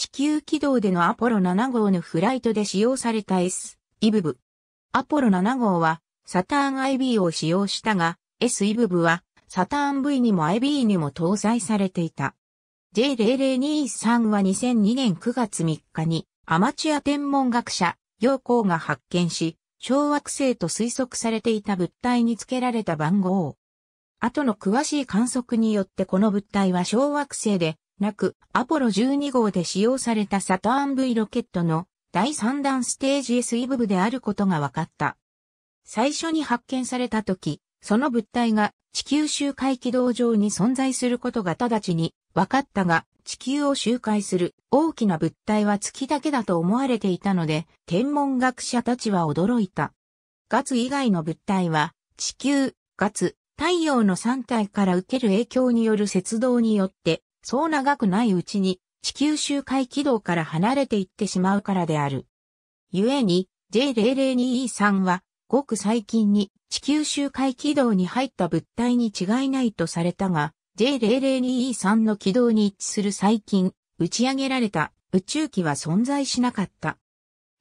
地球軌道でのアポロ7号のフライトで使用された S、イブブ。アポロ7号は、サターン IB を使用したが、S イブブは、サターン V にも IB にも搭載されていた。j 0 0 2 3は2002年9月3日に、アマチュア天文学者、陽光が発見し、小惑星と推測されていた物体に付けられた番号。後の詳しい観測によってこの物体は小惑星で、なく、アポロ12号で使用されたサターン V ロケットの第3弾ステージ SE 部であることが分かった。最初に発見された時、その物体が地球周回軌道上に存在することが直ちに分かったが、地球を周回する大きな物体は月だけだと思われていたので、天文学者たちは驚いた。ガツ以外の物体は、地球、ガツ、太陽の3体から受ける影響による節動によってそう長くないうちに地球周回軌道から離れていってしまうからである。故に j 0 0 2 e 3はごく最近に地球周回軌道に入った物体に違いないとされたが j 0 0 2 e 3の軌道に一致する最近打ち上げられた宇宙機は存在しなかった。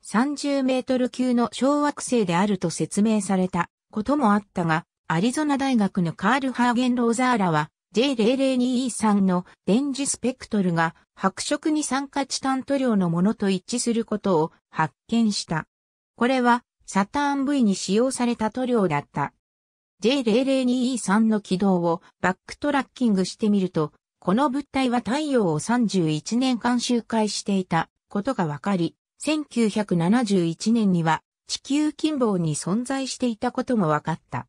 30メートル級の小惑星であると説明されたこともあったが、アリゾナ大学のカール・ハーゲン・ローザーラは、J002E3 の電磁スペクトルが白色二酸化チタン塗料のものと一致することを発見した。これはサターン V に使用された塗料だった。J002E3 の軌道をバックトラッキングしてみると、この物体は太陽を31年間周回していたことがわかり、1971年には地球近傍に存在していたこともわかった。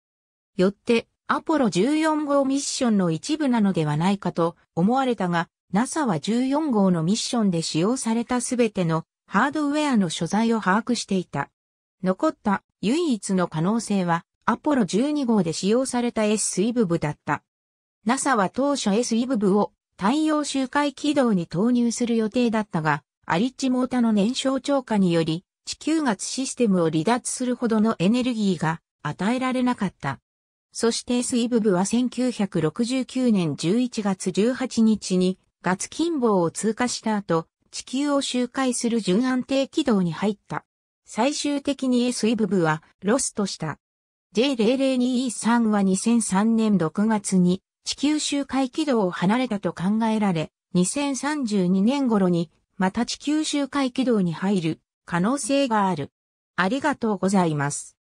よって、アポロ14号ミッションの一部なのではないかと思われたが、NASA は14号のミッションで使用されたすべてのハードウェアの所在を把握していた。残った唯一の可能性はアポロ12号で使用された S イブブだった。NASA は当初 S イブブを太陽周回軌道に投入する予定だったが、アリッチモータの燃焼超過により地球月システムを離脱するほどのエネルギーが与えられなかった。そしてイブブは1969年11月18日に月近傍を通過した後、地球を周回する準安定軌道に入った。最終的に S イブブはロストした。j 0 0 2 e 3は2003年6月に地球周回軌道を離れたと考えられ、2032年頃にまた地球周回軌道に入る可能性がある。ありがとうございます。